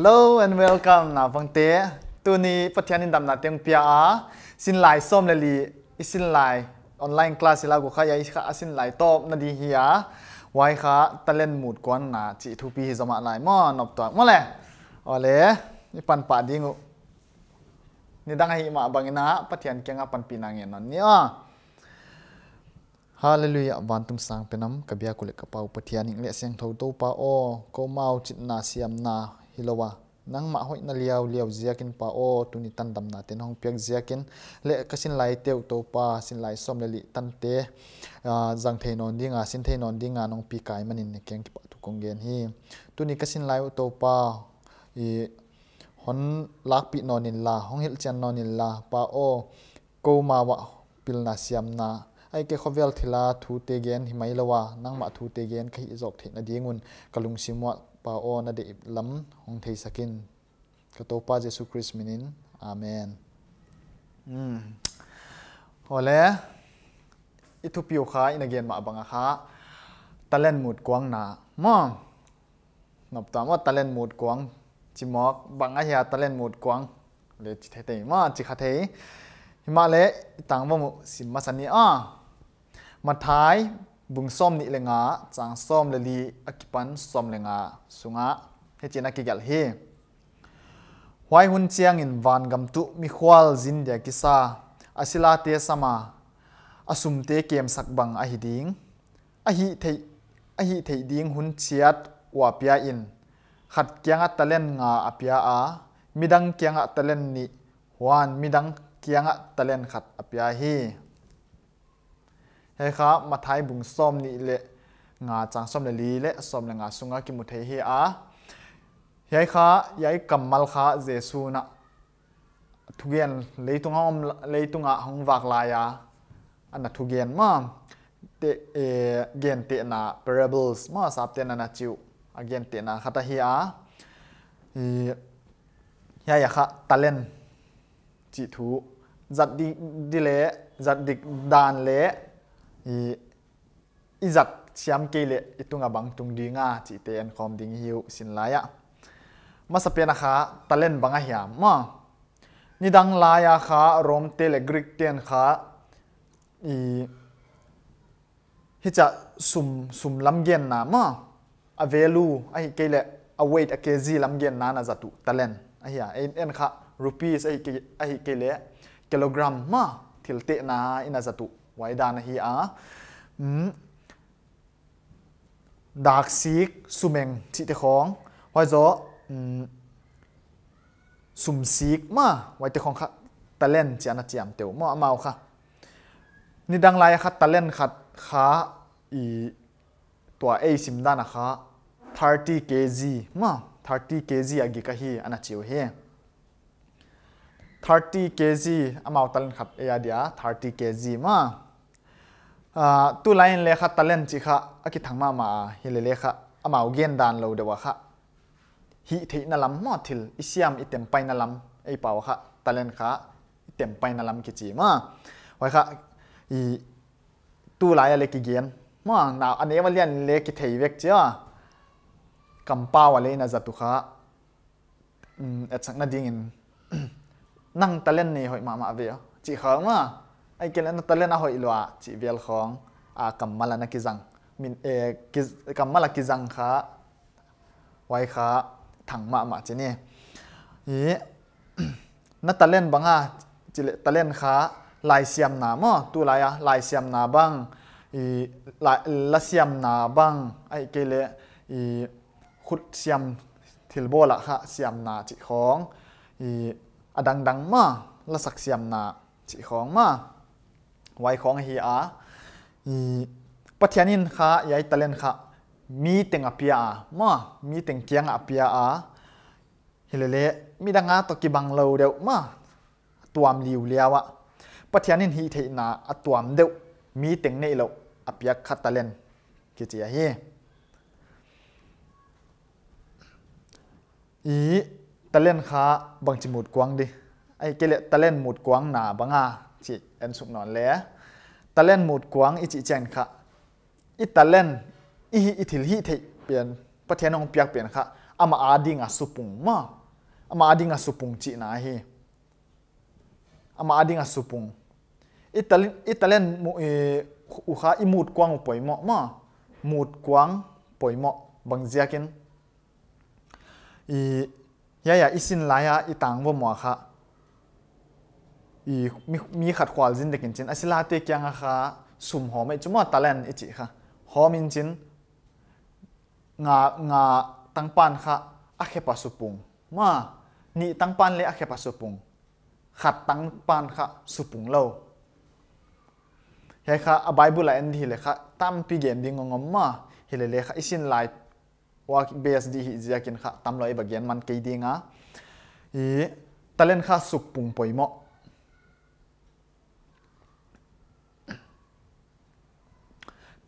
Hello and welcome นะฟังเต้ตัวนี้ประเทศนินดำนาเตียงเปียอาสินไหลส้มเลยลีสินไหลออนไลน์คลาสเรากูขยายค่ะสินไหลโตนาดีเฮียไว้ขาตะเล่นหมูดกวนนาจีทูปีสมัครไหลม่อนบตัวมาเลยเอาเลยปันป่าดิ้งนี่ดังให้มาบังนะประเทศแกงอปันปีนางเงินนี่อ๋อฮาเลลูยาบันตุ้สังเป็นน้ำกบียคุเลกกระเป๋าปะเทีนิงเลียเสียงทั่วทั่วป้าโอ้ก็มาวจิตนาเซียมนา hilowa nang ma hoi na liao liaw ziakin pa o tuni tan dam na ten hong piak ziakin le kasin lai teu to pa sin lai som le li tan te jang thei non dinga sin thei non dinga nong pi kai manin ne keng ki pa tu kong gen hi tuni kasin lai to pa i hon lak pi non in la hong hil chan non in la pa o ko ma wa pil na siam na ai ke khovel thila thu te gen hi mai lawa nang ma thu te gen khai izok thein na dingun kalung simwa ปาอนเดิบลัมหงเทสกินกระตปาเยซูคริสต์มินิน อาเมนอืมโอเลอิทุปิโอคาอินาเกียนมาบังคาตะเล่นหมุดกวางนามองนับตามว่าตะเล่นหมุดกวางจิมอกบังอาเฮีาตะเล่นหมุดกวางเลยจิเทเตมาจิคาเทหิมาเลต่างว่ามุสิมาสันนีอ่ะมาท้าย bung som ni lenga chang som lali akipan som lenga sunga he china ki gal he. hoai hun chiang in van gam tu mi khwal zin dia kisa asila te sama asum te kem sak bang a hi ding a hi thei a hi thei ding hun chiat wa pia in khat kyang a talen nga apia a midang kyang a talen ni wan midang kyang a talen khat apia hi he kha mathai bung som ni le nga chang som le li le lệ le nga sunga ki mu thei hi a yai kha yai kamal kha jesu na thugen leitung om leitunga hong wak la ya an thugen ma mà e gen te na parables ma sap te na na chiu again te na khata hi a e ya ya kha talent chi thu zat di di le zat dik dan อีจักชียมกเลอตุงบังตุงดีงาจิตเตนคอมดิงฮิวสินลายะมาสเปียนะคะ ตะเล่นบังอหยามมานี่ดังลายะคะรมเตลกริกเตนคะอีฮิจะสุมสุมลำเย็นนามาอเวลูไอเกลี่ยเอาเวทอเกซีลำเย็นนานาจัตุตะเล่นอ้ยาเอ็นคะรูปีสไอเกไอเกเลกิโลกรัมมาทิลเตนาอินาจัตุไว้ดานฮีอาดักซีกสุเมงชิ่จของไว้จ่อสุมซีกมาไว้เจของค่ะตะเล่นเจียนเจียมเตียวมาเมาค่ะนี่ดังไรค่ะตะเล่นขัดขาอีตัวเอซิมด้านนะคะ30 kg มา30 kg อากิกะฮีอันนั้นจิวเฮ30 kg อามาเตันขับเอียเดีย30 kg มา tu lain le kha talen chi kha aki thangma ma hi le le kha amau gen dan lo de wa kha hi thei na lam ma thil isiam item pai na lam ei paw kha talen kha item pai na lam ki chi ma wa kha i tu lai le ki gen ma na ane wa lian le ki thei vek cha kam pa wa le na za tu kha um at sang na ding in nang talen nei hoi ma ma ve chi kha ma ai kia là nó ta lên hội loa chỉ việc không à cầm mà nó cái rằng mình ê cái cầm mà là cái rằng khá quay khá thẳng mà mà chứ nè ý nó ta lên bằng à chỉ ta lên khá lại xem nào mà tu lại à lại xem nào bằng ý lại là xem nào bằng ai kia lệ ý khut xem thil bo la kha siam na chi khong i adang à, dang ma la sắc siam na chỉ khong ma ไว้ของเฮียอาปัจจัยนินค่ะยายตะเลนค่ะมีเต็งอภิยามามีเต็งเกียงอภิยาเฮเลเลมีดังอาตกิบังเลวเดียวมาตัวมยูวเลียวะปัจจัยนินฮีเทนาอตัวมเดียวมีเต็งเนเลวอภิยาคัตตะเลนกิจยาฮีอีตะเลนค่ะบังจมูดกวางดิ ไอ้เกลตะเลนมุดกวางหนาบังอาจิเอ็นสุกนอนเล่ตะเล่นหมุดกวางอิจิเจนค่ะอิตะเล่นอีอิทิลฮิเทเปลี่ยนประเทศนองเปียกเปลี่ยนค่ะอามาอาดิงอาสุปุงมาอามาอาดิงอาสุปุงจีนาฮีอามาอาดิงอาสุปุงอิตะเล่นอิตะเล่นมูเออุคาอิมุดกวางป่อยเหมาะมาหมุดกวางป่อยเหมาะบางเจียกินอียายาอิสินลายาอีต่างว่าหมอค่ะอีมีขัดขวาจินเด็กจินอาศิลาเตกยังค่ะสุ่มหอมไอจุมอตาเลนอิจิค่ะหอมอินจินงางาตั้งปันค่ะอาเคปัสุปุงมานี่ตั้งปันเลยอาเคปัสุปุงขัดตั้งปันค่ะสุปุงเล่าเฮ้ยค่ะอาไบบุลาเอ็นดีเลยค่ะตั้มปีเกมดิงงงมาเฮเลเลยค่ะอิสินไลว่าเบสดีฮิจิอากินค่ะตั้มเลยบางยันมันเกยดิงอ่ะอีตาเลนค่ะสุปุงปอยมอ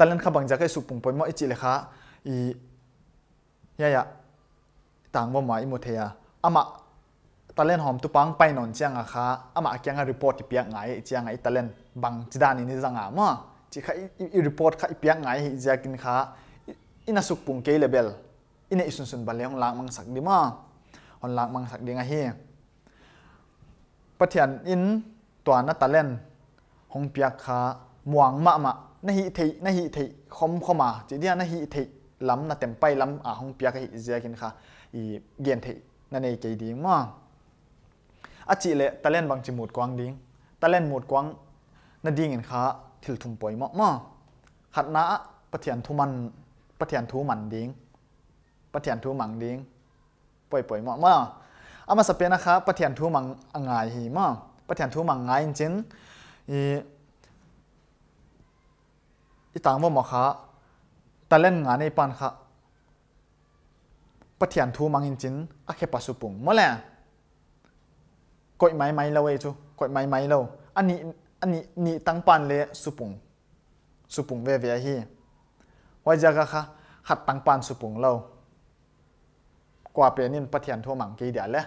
ตันนันขบังจากไ้สุปุ่งปนยมออิจิเลยค่ะอียายะต่างว่าหมายมุเทียอามาตะเล่นหอมตุปังไปนอนเจียงอะค่ะอามาเกียงอะรีพอร์ตที่เปียกไงเจียงไงตะเล่นบังจีดานี่นี่จังอะมั้งจิค่ะอีรีพอร์ตค่ะเปียกไงเจียกินค่ะอินาสุปุ่งเกลเบลอินาอิสุนสุนบาลเลงลางมังสักดีมั้งฮอนลางมังสักดีไงเฮปะเทศอินตัวนัตตะเล่นหงเปียกค่ะมวงมะมะนหิทินหิทิคมคมาจีเดียนหิทิล้ำนะเต็มไปล้ำอ่ห้องเปียกหิเจียกินค่ะอีเกียนทินั่นเองใจดีมากอาจีเละตะเล่นบางจหมูดกวางดิงตะเล่นมูดกวางนา่ดิงเงินค่ะถิลทุ่มปอยมากมากขัดนาปะเทียนทุมันปะเทียนทุมันดิงปะเทียนทุมังดิงปอยปอยมากมากอามาสเปนนะคะปะเทียนทุมังอ่างไงหิมากปะเทียนทุมังไงจริงอีอีต่างว่าหมอขาแต่เล่นงานในปันคาะปะเทียนทูมังอินจินอะเคปัสุปุงมาแล้วละอยไม้ไม้เราเอจูกอยไม้ไม้เราอันนี้อันนี้นี่ตั้งปันเลยสุปุงสุปุงเวเวียฮีไว้จะก็ค่ะขัดตั้งปันสุปุงเรา กว่าเปลี่ยนนี่ปะเทียนทูมังกี่เดียวเลย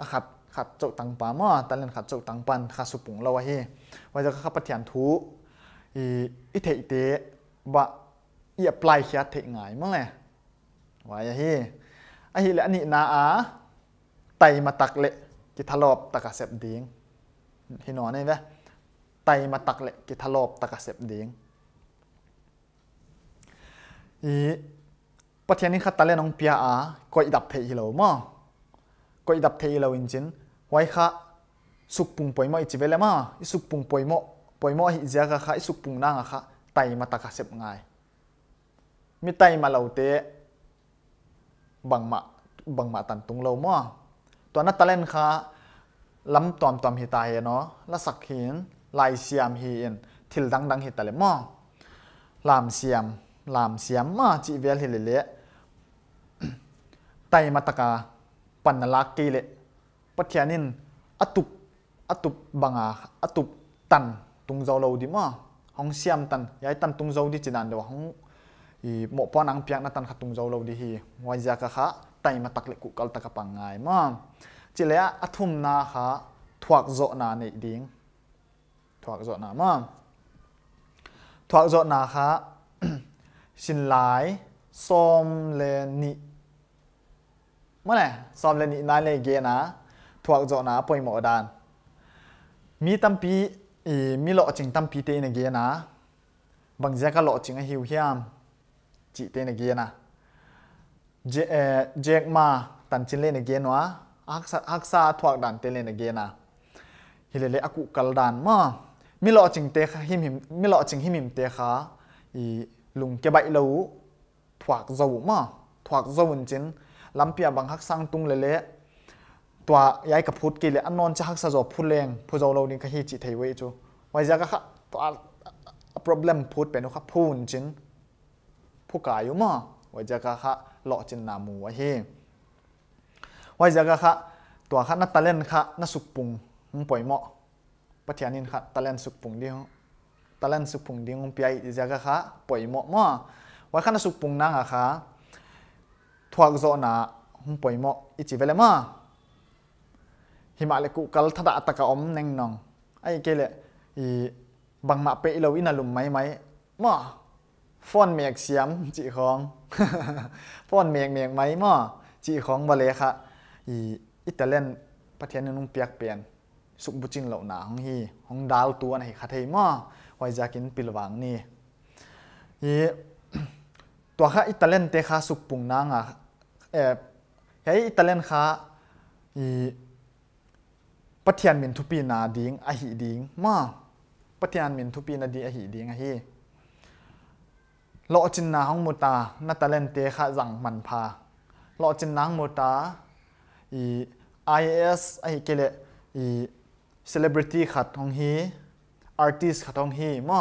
อะครับขัดจกตังปามอตันเลนขัดจกตังปันขัดสุปุงราวะเฮว่าจะขับปฏิญันทูอิเทอิเตบะเอียปลายเขียเทงายมั้งเลยว่ายะเฮอะฮิละนี่นาอา ไตมาตักเละกิทลอบตะกะเสบเดียงที่นอนนี่ไหมไตมาตักเละกิทลอบตะกะเสบเดียงอีปฏิทีนี่ขัดตะเลนองเปียอาก็อิดับเทอิโลมั้งก็อิดับเทอิโลจริงวยค่ะสุกปุ่งปอยมออิจิเวลมาอิสุกปุ่งปอยมอปอยมอฮิเจียกะค่ะอิสุกปุ่งนางะค่ะไตมาตะกะเสบง่ายมีไตมาเหลาเตะบังมาบังมาตันตุงเล่ามอตัวนัตตะเล่นค่ะล้ำตอมตอมฮิตายเนาะละสักหินลายเสียมฮีอินทิลดังดังฮิตะเลมอลามเสียมลามเสียมมาจิเวลฮิเลเลไตมาตะกาปันนลักกีเล pathianin atup atup banga atup tan tung dầu lâu đi mà hong siam tan yai tan tung tungzau di chidan do hong i mo pa nang piak na tan khát kha tungzau lo di hi wai ja ka kha tai ma tak le ku kal tak pa ngai ma chi le athum na kha thuak zo na nei ding thuak zo na mà thuak zo na kha xin lai som le ni mà này som lên nãy lên ghê na thuộc dọ na poi mọ dan mi tam pi i mi lo chính tam pi tên na ge na bang ja ka lo chính ở hiu hiam chỉ tên na ge na eh, Jack ma tan chin le na ge no a sa thuộc đàn tên le na ge na hi le Lệ aku kal dan ma mi lo chính te kha him him mi lo chính him him te kha i lung ke bai lo thuộc dầu ma thuộc dầu chính lắm lampia bang hak sang tung le le ตัวยายกับพุทธกิเลอันนนจะหักสะจบพูดแรงพูดเราเรานี่ก็ฮีจิตเทวีจูไว้จะก็ค่ะตัว problem พูดเป็นว่าพูนจินผู้กายอยู่มั้งไว้จะก็ค่ะหล่อจินนามูวเฮไว้จะก็ค่ะตัวค่ะนัตตเลนค่ะนัสุกปุงมึงปล่อยเหมาะปัทยานินค่ะตะเลนสุกปุงเดียวตะเลนสุกปุงเดียวงปีไอจะก็ค่ะปล่อยเหมาะมั้งไว้ค่ะนัสุกปุงนั่งอะค่ะทวักโซนามันปล่อยหมาะอีจีเวลมาิมาเลกุกัลทัดตะกอมเน่งนองไอ้เกลอีบังมาเปเราอินาลุมไหมไหมมอฟอนเมียกเสียมจีของ ฟอนเมียกเมียกไหมมอจีของบาเลค่ะอีอิตาเลียนประเทศนึงเปียกเปลี่ยน สุบุจินเหล่าหนาของฮีของดาวตัวไหนคาเทมอไวจากินปิลวังนี่อีตัวข้าอิตาเลียนเตคาสุกปุงนางอ่ะเอ๋เฮ้ยอิตาเลียนค่ะอีปะเทียนมินทุปีนาดิงอหิดิงมาปะเทียนมินทุปีนาดิอหิดิงอหิลอจินนาของมูตานาตาเลนเตคะสั่งมันพาลอจินนางมูตาอีไอเอสไอเกเลอีเซเลบริตี้ขัดของฮีอาร์ติสขัดของฮีมอ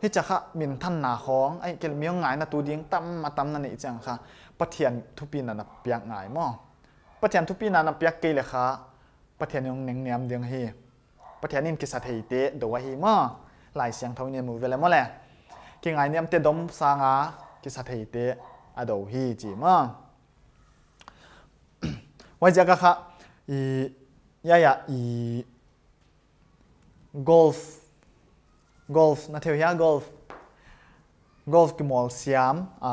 ที่จะค่ะมินท่านนาของไอเกลมีงไงนะตูดิ้งตั้มมาตั้มนั่นเองจังค่ะปะเทียนทุปีนันเปียกไงมอปะเทียนทุปีนันเปียกเกลเลค่ะ pathian yong neng niam ding hi pathian in kisa thei te do wa hi ma lai siang thong ne mu vele mo le ki ngai niam te dom sa nga kisa thei te a do hi chi ma wa ja ka kha i ya i golf golf na theo ya golf golf ki mol siam a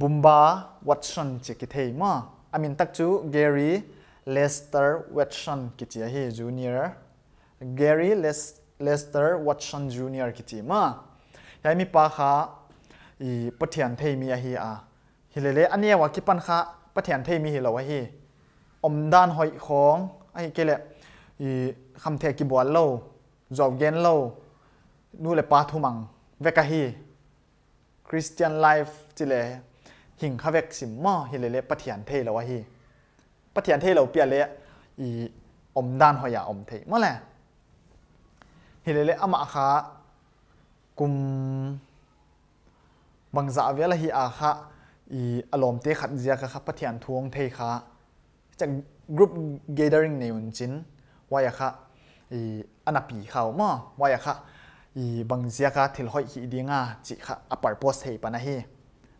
bumba watson chi ki thei ma amin tak chu gary ลสเตอร์วัตชันกิติฮียร์ j ร n เลสเลสเตอร์วัตชันจูเนียร์กิติมายัยมีปาขาอีปะเทียนเทมีอะฮีอาฮิเลเลอันนี้ว่ากิปันคะปะเทียนเทมีฮิเลวะฮีอมด้านหอยของไอ้เกลอีคำเทกิบวัลโลจอบเกนโลนู่เลปาทุมังเวกะฮีคริสเตียนไลฟ์จิเลหิงคาเวกสิมมอฮิเลเลปะเทียนเทเลวะฮีปะเทียเทเราเปียเลยอีอมด้านหอยาอมเทเมื่อไหเฮเลเลอมาคากุมบางสาเวลาฮิอาคาอีอารมณ์เตขัดเจียกะครับปะเทีทวงเทคาจากกรุ๊ปเกดริงในวันจินวายคะอีอันอปีเขามอวายคะอีบางเจียกะทิลหอยหีดีงาจิคะอปาร์โพสเทปนะฮี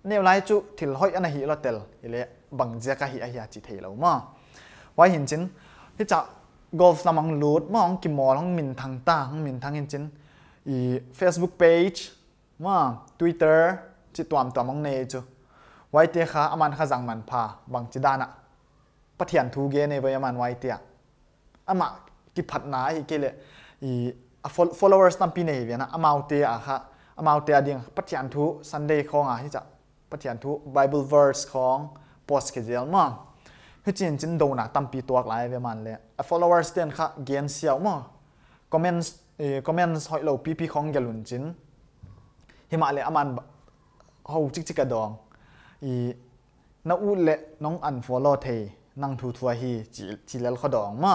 เนี่ยหลายจุทิลหอยอันหีลอเตลฮเลบังเจ้าก็ฮิอาฮิอาจิเทเรามาว่าเห็นจินที่จะกอล์ฟนำมังลูดมองกิมอลองมินทางต่างมินทางเห็นจินอี Facebook page มวิตเตอร์จิตัวมตัวมองเนจูไว้เตียค่ะอามันข้าจังมันพาบังจิดานะปะเทียนทูเกในเวอยมันไว้เตียอามากิพัดนาอีกเลยอี followers ตั้มปีีนเวียนะอามาวเตียค่ะอามาวเตียเดียงปะเทียนทู Sunday ของอ่ะที่จะปะเทียนทู Bible verse ของปส s t เดียวมั้้จริงจินดนะตั้มปีตัวกลายเวมันเลย followers เตีนค่ะเกียนเสียวมั้อมเมนต์คเอ่อมนต์ e n หอยเลาพีพีของเกลุนจริงเฮมาเลยอามันเขาจิกจิกกระดองอีนักอูเละน้องอันฟอลโลเทนั่งทูทัวฮีจีจีเลลขดองมา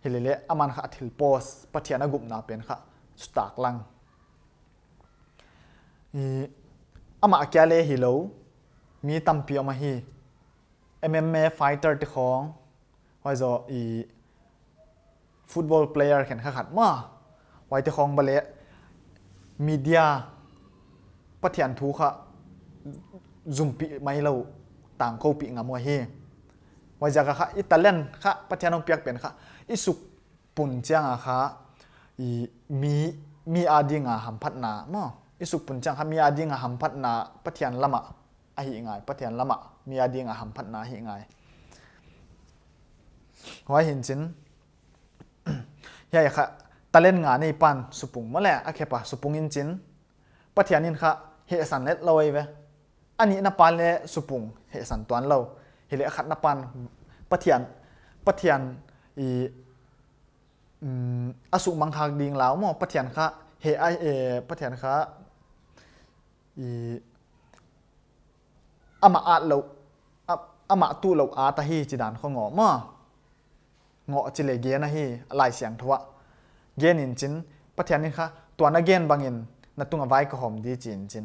เฮเลเละอามันค่ะถิลโพสปัทยานกุมนาเป็นค่ะสตากลังอีอามาแกเลยฮิโลมีตั้มปีอมาฮี MMA fighter ที่ของวายจออีฟุตบอลเพลเยอร์แข่งขันมาวว้ที่ของเบลมีเดียปะเทศยนทุกะจุ่มปีไม่เล่าต่างเขาปีงามวะเฮววยจากค่ะอิตาเลียนค่ะปะเทศยน้องเปียกเป็นค่ะอิสุกปุ่นจ้างค่ะอีมีมีอาดีงาหัมพัดนามาอิสุกปุ่นจ้างค่ะมีอาดีงาหัมพัดนาปะเทศยนละมะไอหิงายปะเทศยนละมะมีอดีงอหัมพัฒนาหิงายว่าหินจินยายค่ะตะเล่นงานในปันสุปุงเมื่อแหละอะเคปะสุปุงอินจินปะเทียนินค่ะเฮสันเล็ดลอยเวอันนี้นับปันเลสุปุงเฮสันตวนเราเฮเลขัดนับปันปะเทียนปะเทียนอีอสุมังคักดิงเหลาหมอปะเทียนค่ะเฮไอเอปะเทียนค่ะอีอมาอัดเลวอามาตู้เลวอาตาฮีจีดานข้องอมางอจีเลเกนะฮีลายเสียงทวะเกนินจินปัทยานีนค่ะตัวนักเกนบางอินนัตุงอไว้ก็หอมดีจินจิน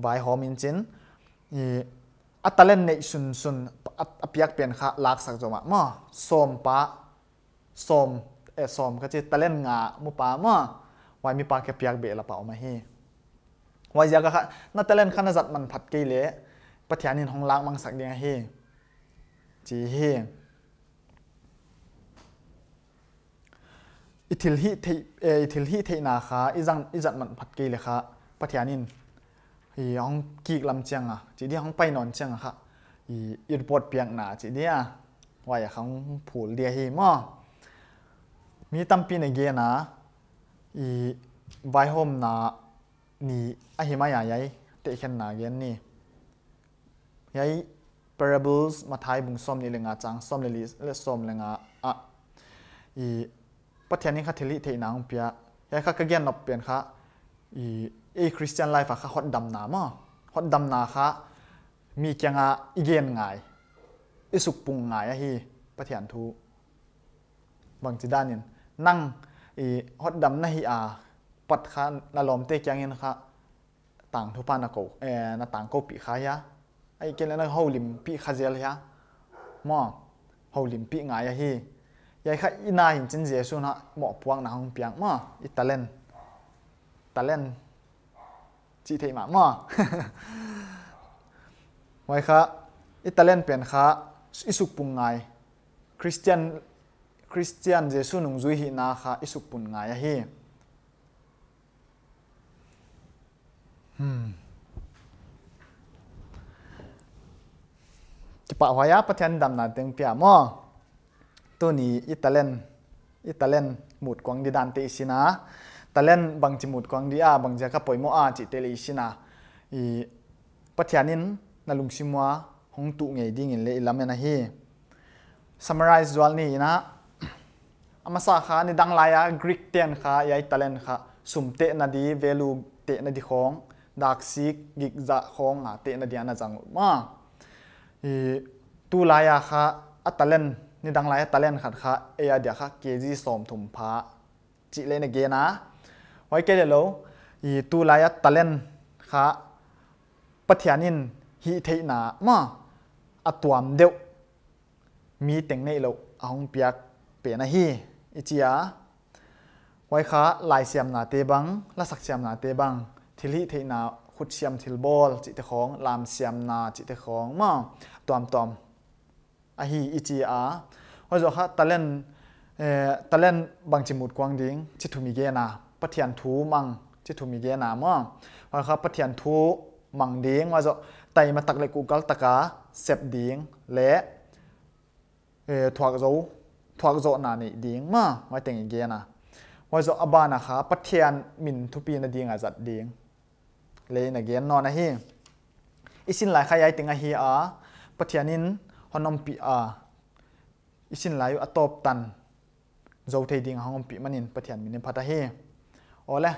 ไว้หอมินจินอีอัตเลนเนยสุนสุนอัปยักเปลี่ยนค่ะลักสักจังหวะมอสมปะสมเอสมก็จะตะเลนงามุปามะวายมีปากแค่ปยักเบลปะออกมาฮีวายยากะค่ะนัตเลนค่ะนัจัดมันผัดกีเลปฏิญาณินของลักมังสักเดียงเฮจีเฮอิทิลฮิเทเออิทิลฮิเทนาคาอิจังอิจัดมันพัดกีเลยค่ะปฏิญาณินอีหองกีกลำเจียงอ่ะจีเดียของไปนอนเจียงอ่ะค่ะอีอิรปอดเปียงหนาจีเดียว่าอยางของผูเดียเฮมอมีตั้มปีในเกียนะอีไวโฮมนานี่อหิมายา่เตะแข็หนาเกียนนี่ยัย parables มาทายบุงซ้อมนี่เลยงาจังซ้อมเลยลิเลซ้มเลยงาอ่ะอีปัทยานี้ค่ะเทลิเทนางเปียยัยค่ะก็เกี่ยนนับเปลี่ยนค่ะอีเอคริสเตียนไลฟ์ค่ะฮอตดำนามาฮอตดำนาค่ะมีเกียงะอีเกนไงอีสุกปุงไงอะฮีปัทยานทูบางจีด้านนี่นั่งอีฮอตดำนาฮีอาปัดค่ะนาลอมเตเกียงเงยนค่ะต่างทุพานนะโกเออนาต่างโกปีค่ะยะไอ้เกนนั้นเฮาลิมพี่ขจิลฮะมอเฮลิมพี่งยายฮียายข้าอินาหินจินเจสุนะหมอพวงนางเปียงมออิตาเลนตาเลนจีเทมามอไว้ข้าอิตาเลนเปลี่ยนข้าอิสุปุงงคริสเตียนคริสเตียนเจสุนุงจุยฮีนาข้าอิสุปุงไงยายฮีอืมจะปะหอยาประเทนดำนาเต็งเปียมอตัวนี้อิตาเลนอิตาเลนหมุดกวางดีดันเตอิสินะตาเลนบางจิหมุดกวางดีอาบางจะกับปอยมออาจิเตลิสินะอีประเทนินนาลุงซิมัวหงตุไงดิ่งเลยลำเนนะฮี summarize จวลนี่นะอามาสาขาในดังลายกรีกเตียนค่ะยายตาเลนค่ะสุ่มเตะนาดีเวลูเตะนาดีของดักซิกกิกจะของอ่ะเตะนาดีอันนั้นจังมาตูลายาคะอัตเลนนี่ดังไรอัตเลนขัดคะเอียเดียคะเกจีสมถุมพาจิเลนเกนะ ไว้เกเดลอีตูลายาตเลนคะปฏิญานินฮิเทนามาอตวมเดียวมีแต่งในเราเอาเปียกเปียนะฮีอิจิยาไว้คะลายเสียมนาเตบังและสักเสียมนาเตบังทิลิเทนาขุดเชียมทิลบอลจิตของลามเชียมนาจิตของมาตอมตอมอะฮีอีจีอาว่าจะค่ะตะเล่นเอ่อตะเล่นบางจิมุดกวางดิงจิตุมีเกนาปะเทียนทูมังจิตุมีเกนามั่งว่าค่ะปะเทียนทูมังดิงว่าจะไตมาตักเล็กูกัลตะกาเซบดิงและเอ่อถวกโจถวกโจนานี่ดิงมาไว้แต่งอีเกนาว่าจะอบานะคะปะเทียนมินทุปีนาดิงอาจัดดิงเลยนัเกียนนอนนะฮีอิสินหลายขยายติงอฮีอาปทียนินฮอนอมปีอาอิสินหลายอัตบตันโจเทดิงฮองอมปีมันินปทียนมินพัตฮีโอเล่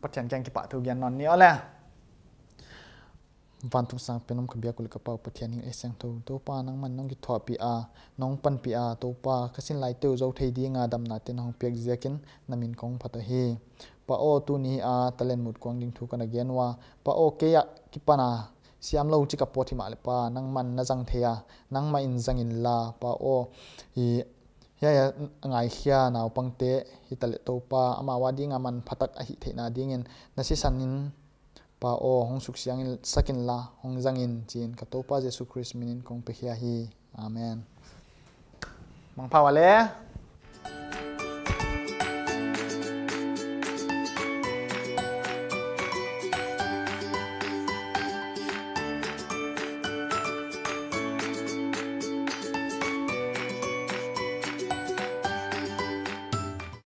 ปทียนแกงกิปะทุกยันนอนนี่โอเล่วันทุกสังเป็นน้องขบียกุลกระเป๋าปทียนินเอเซงทูตัวป้านังมันน้องกิถวปีอาน้องปันปีอาตัวป้าขสินหลายเตียวเจเทดิงอาดำนาเต็นฮองเปียกเจียกินนามินของพัตฮีปะโอตุนีอาตะเลนมุดกวงดิงทุกันเกีนว่าปะโอเกียกิปนาสยามโลกจิกปอทิมาเลปานังมันนั่งเทียนังมาอินจังอินลาปะโออีเฮียไงเฮียนาวปังเตะฮิตาเลตัวปาอามาวาดิงามันพัตักอหิเทนาดิ่งินนั่นสิสันนินปาโอฮงสุขสียงสักินลาฮงจังอินจีนกตัวปาเจสุคริสต์มินินคงเปียฮีอาเมนมังพาวเล